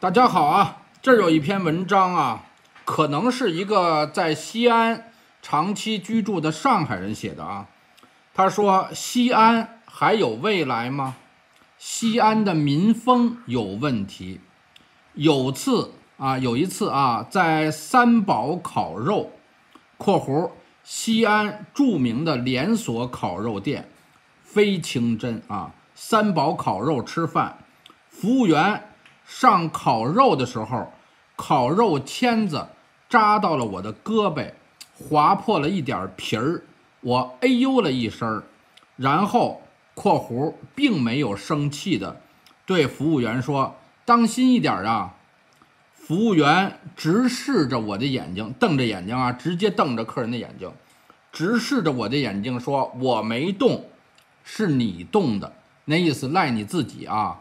大家好啊，这有一篇文章啊，可能是一个在西安长期居住的上海人写的啊。他说：“西安还有未来吗？西安的民风有问题。有次啊，有一次啊，在三宝烤肉（括弧西安著名的连锁烤肉店，非清真啊三宝烤肉）吃饭，服务员。”上烤肉的时候，烤肉签子扎到了我的胳膊，划破了一点皮儿，我哎呦了一声儿，然后（括弧）并没有生气的对服务员说：“当心一点啊。”服务员直视着我的眼睛，瞪着眼睛啊，直接瞪着客人的眼睛，直视着我的眼睛说：“我没动，是你动的，那意思赖你自己啊。”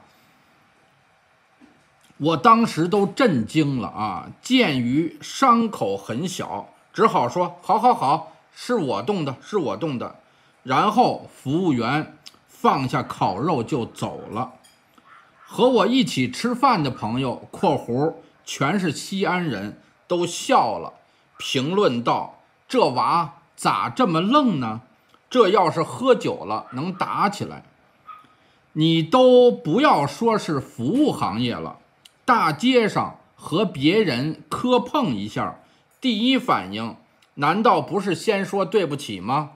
我当时都震惊了啊！鉴于伤口很小，只好说：“好好好，是我动的，是我动的。”然后服务员放下烤肉就走了。和我一起吃饭的朋友（括弧全是西安人）都笑了，评论道：“这娃咋这么愣呢？这要是喝酒了能打起来，你都不要说是服务行业了。”大街上和别人磕碰一下，第一反应难道不是先说对不起吗？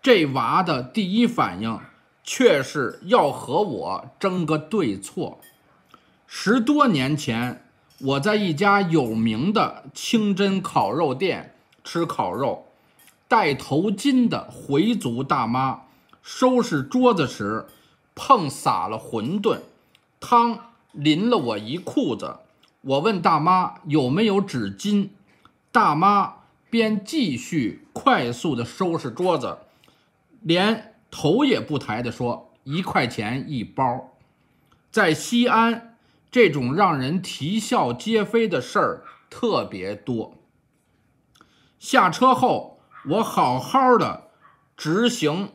这娃的第一反应却是要和我争个对错。十多年前，我在一家有名的清真烤肉店吃烤肉，戴头巾的回族大妈收拾桌子时，碰洒了馄饨汤。淋了我一裤子，我问大妈有没有纸巾，大妈边继续快速的收拾桌子，连头也不抬的说：“一块钱一包。”在西安，这种让人啼笑皆非的事儿特别多。下车后，我好好的执行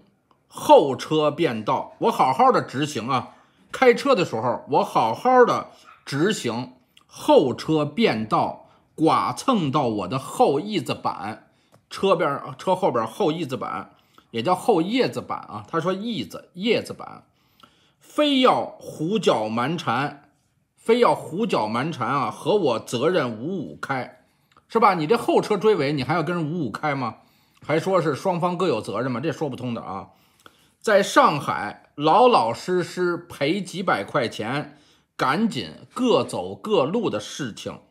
后车变道，我好好的执行啊。开车的时候，我好好的直行，后车变道剐蹭到我的后翼子板，车边车后边后翼子板也叫后叶子板啊。他说翼子叶子板，非要胡搅蛮缠，非要胡搅蛮缠啊，和我责任五五开，是吧？你这后车追尾，你还要跟人五五开吗？还说是双方各有责任吗？这说不通的啊。在上海，老老实实赔几百块钱，赶紧各走各路的事情，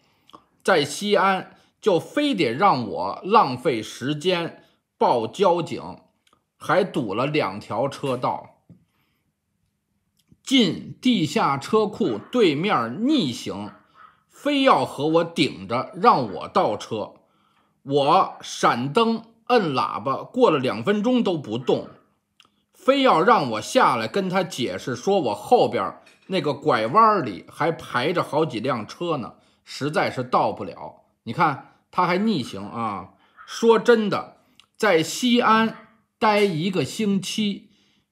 在西安就非得让我浪费时间报交警，还堵了两条车道，进地下车库对面逆行，非要和我顶着让我倒车，我闪灯摁喇叭，过了两分钟都不动。非要让我下来跟他解释，说我后边那个拐弯里还排着好几辆车呢，实在是到不了。你看他还逆行啊！说真的，在西安待一个星期，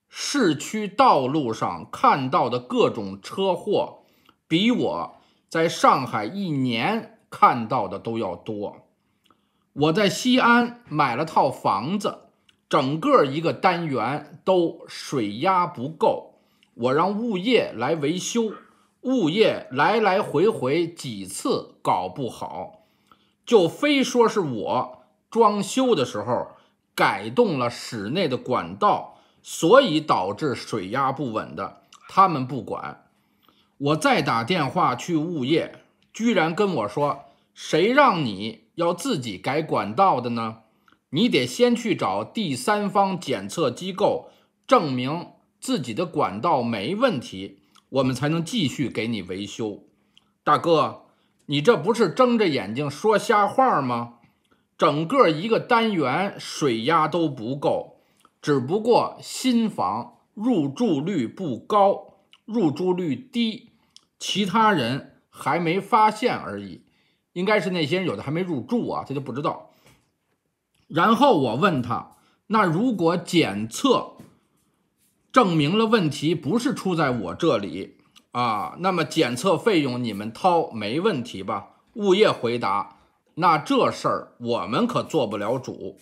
市区道路上看到的各种车祸，比我在上海一年看到的都要多。我在西安买了套房子。整个一个单元都水压不够，我让物业来维修，物业来来回回几次搞不好，就非说是我装修的时候改动了室内的管道，所以导致水压不稳的。他们不管，我再打电话去物业，居然跟我说：“谁让你要自己改管道的呢？”你得先去找第三方检测机构证明自己的管道没问题，我们才能继续给你维修。大哥，你这不是睁着眼睛说瞎话吗？整个一个单元水压都不够，只不过新房入住率不高，入住率低，其他人还没发现而已。应该是那些人有的还没入住啊，他就不知道。然后我问他，那如果检测证明了问题不是出在我这里啊，那么检测费用你们掏没问题吧？物业回答，那这事儿我们可做不了主，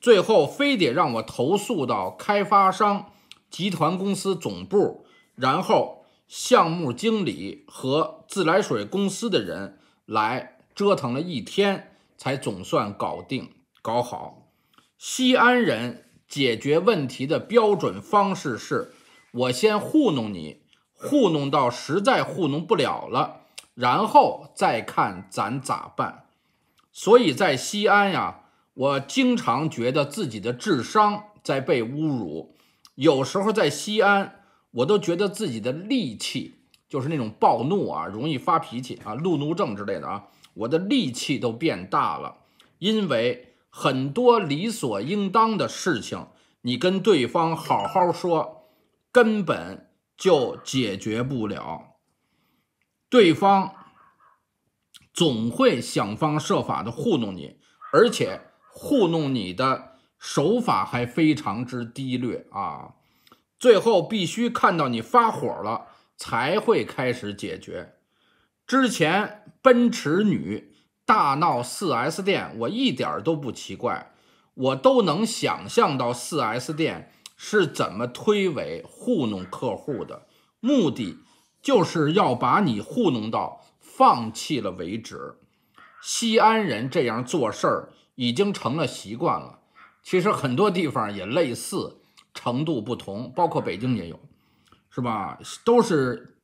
最后非得让我投诉到开发商集团公司总部，然后项目经理和自来水公司的人来折腾了一天才总算搞定。搞好，西安人解决问题的标准方式是，我先糊弄你，糊弄到实在糊弄不了了，然后再看咱咋办。所以在西安呀，我经常觉得自己的智商在被侮辱，有时候在西安，我都觉得自己的戾气，就是那种暴怒啊，容易发脾气啊，路怒症之类的啊，我的戾气都变大了，因为。很多理所应当的事情，你跟对方好好说，根本就解决不了。对方总会想方设法的糊弄你，而且糊弄你的手法还非常之低劣啊！最后必须看到你发火了，才会开始解决。之前奔驰女。大闹四 S 店，我一点都不奇怪，我都能想象到四 S 店是怎么推诿糊弄客户的，目的就是要把你糊弄到放弃了为止。西安人这样做事儿已经成了习惯了，其实很多地方也类似，程度不同，包括北京也有，是吧？都是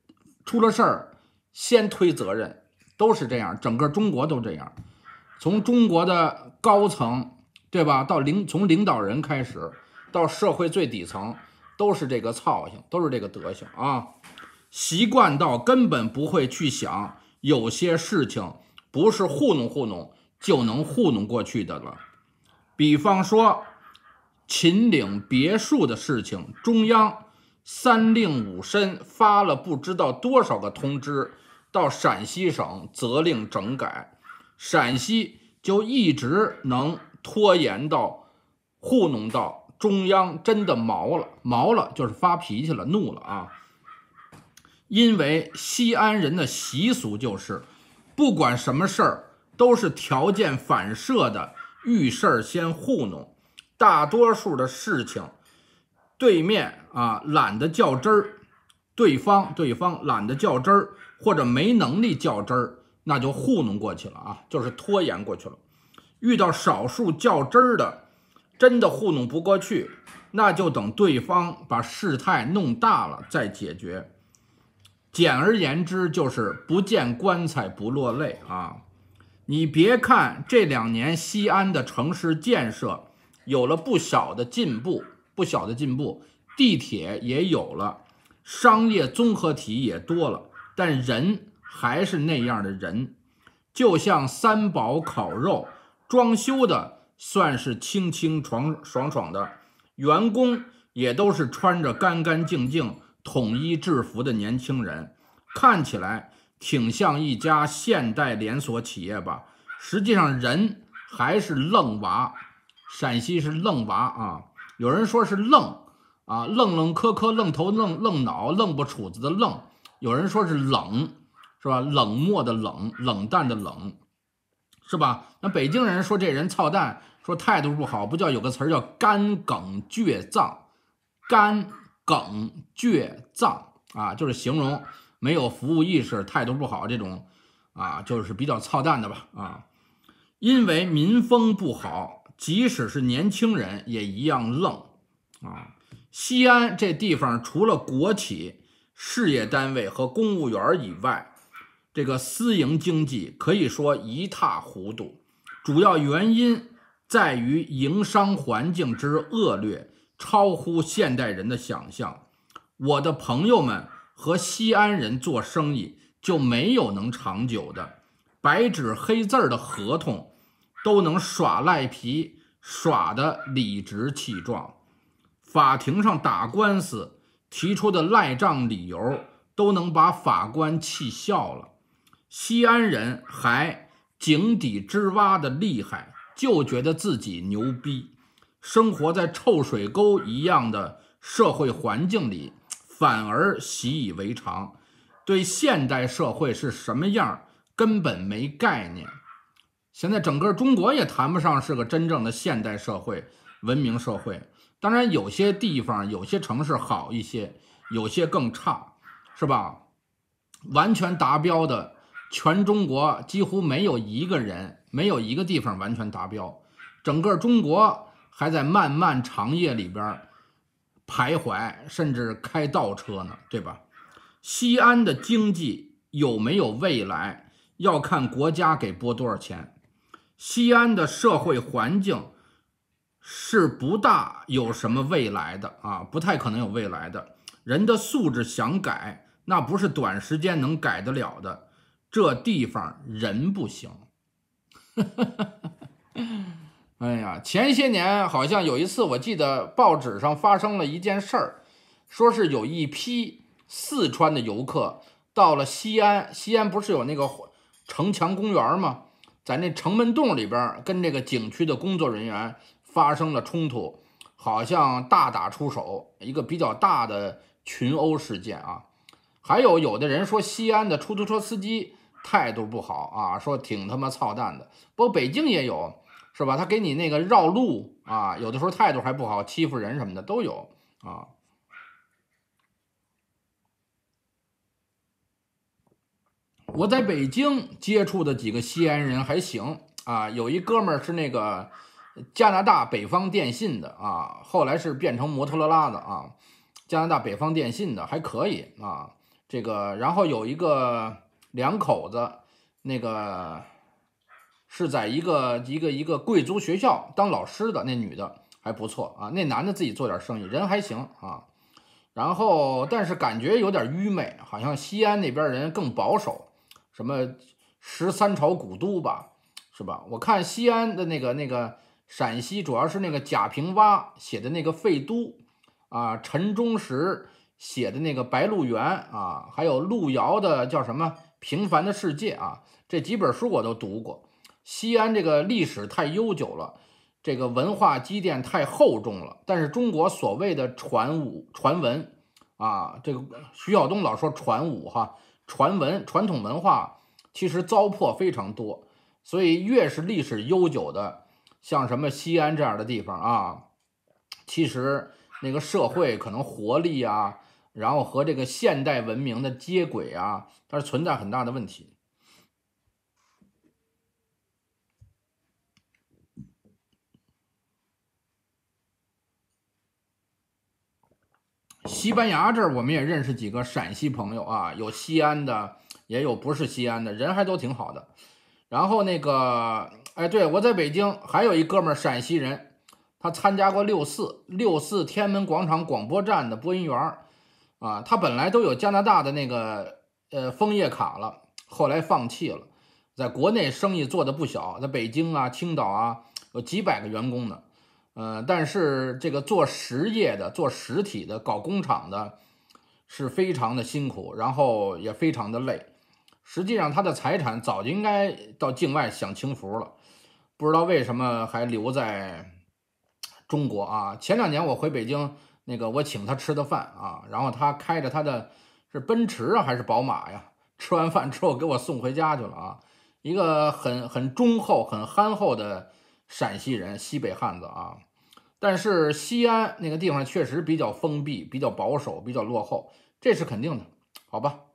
出了事儿先推责任。都是这样，整个中国都这样，从中国的高层，对吧？到领从领导人开始，到社会最底层，都是这个操性，都是这个德行啊！习惯到根本不会去想，有些事情不是糊弄糊弄就能糊弄过去的了。比方说，秦岭别墅的事情，中央三令五申发了不知道多少个通知。到陕西省责令整改，陕西就一直能拖延到糊弄到中央，真的毛了，毛了就是发脾气了，怒了啊！因为西安人的习俗就是，不管什么事儿都是条件反射的，遇事儿先糊弄，大多数的事情对面啊懒得较真儿，对方对方懒得较真儿。或者没能力较真儿，那就糊弄过去了啊，就是拖延过去了。遇到少数较真儿的，真的糊弄不过去，那就等对方把事态弄大了再解决。简而言之，就是不见棺材不落泪啊！你别看这两年西安的城市建设有了不小的进步，不小的进步，地铁也有了，商业综合体也多了。但人还是那样的人，就像三宝烤肉，装修的算是清清爽爽爽的，员工也都是穿着干干净净、统一制服的年轻人，看起来挺像一家现代连锁企业吧。实际上，人还是愣娃，陕西是愣娃啊。有人说是愣啊，愣愣磕磕，愣头愣愣脑，愣不杵子的愣。有人说是冷，是吧？冷漠的冷，冷淡的冷，是吧？那北京人说这人操蛋，说态度不好，不叫有个词儿叫干梗倔脏，干梗倔脏啊，就是形容没有服务意识、态度不好这种啊，就是比较操蛋的吧？啊，因为民风不好，即使是年轻人也一样愣啊。西安这地方除了国企。事业单位和公务员以外，这个私营经济可以说一塌糊涂。主要原因在于营商环境之恶劣，超乎现代人的想象。我的朋友们和西安人做生意就没有能长久的，白纸黑字的合同都能耍赖皮，耍得理直气壮。法庭上打官司。提出的赖账理由都能把法官气笑了。西安人还井底之蛙的厉害，就觉得自己牛逼，生活在臭水沟一样的社会环境里，反而习以为常，对现代社会是什么样根本没概念。现在整个中国也谈不上是个真正的现代社会、文明社会。当然，有些地方、有些城市好一些，有些更差，是吧？完全达标的，全中国几乎没有一个人、没有一个地方完全达标。整个中国还在漫漫长夜里边徘徊，甚至开倒车呢，对吧？西安的经济有没有未来，要看国家给拨多少钱。西安的社会环境。是不大有什么未来的啊，不太可能有未来的。人的素质想改，那不是短时间能改得了的。这地方人不行。哎呀，前些年好像有一次，我记得报纸上发生了一件事儿，说是有一批四川的游客到了西安，西安不是有那个城墙公园吗？在那城门洞里边，跟这个景区的工作人员。发生了冲突，好像大打出手，一个比较大的群殴事件啊。还有有的人说西安的出租车司机态度不好啊，说挺他妈操蛋的。不过北京也有，是吧？他给你那个绕路啊，有的时候态度还不好，欺负人什么的都有啊。我在北京接触的几个西安人还行啊，有一哥们儿是那个。加拿大北方电信的啊，后来是变成摩托罗拉的啊。加拿大北方电信的还可以啊，这个。然后有一个两口子，那个是在一个一个一个贵族学校当老师的那女的还不错啊，那男的自己做点生意，人还行啊。然后，但是感觉有点愚昧，好像西安那边人更保守，什么十三朝古都吧，是吧？我看西安的那个那个。陕西主要是那个贾平凹写的那个《废都》，啊，陈忠实写的那个《白鹿原》，啊，还有路遥的叫什么《平凡的世界》啊，这几本书我都读过。西安这个历史太悠久了，这个文化积淀太厚重了。但是中国所谓的传武、传闻，啊，这个徐晓东老说传武哈，传闻传统文化其实糟粕非常多，所以越是历史悠久的。像什么西安这样的地方啊，其实那个社会可能活力啊，然后和这个现代文明的接轨啊，它是存在很大的问题。西班牙这儿我们也认识几个陕西朋友啊，有西安的，也有不是西安的人，还都挺好的。然后那个。哎，对，我在北京还有一哥们儿，陕西人，他参加过六四，六四天安门广场广播站的播音员啊，他本来都有加拿大的那个呃枫叶卡了，后来放弃了，在国内生意做的不小，在北京啊、青岛啊有几百个员工呢，呃，但是这个做实业的、做实体的、搞工厂的，是非常的辛苦，然后也非常的累。实际上，他的财产早就应该到境外享清福了，不知道为什么还留在中国啊？前两年我回北京，那个我请他吃的饭啊，然后他开着他的是奔驰啊还是宝马呀？吃完饭之后给我送回家去了啊，一个很很忠厚、很憨厚的陕西人，西北汉子啊。但是西安那个地方确实比较封闭、比较保守、比较落后，这是肯定的，好吧？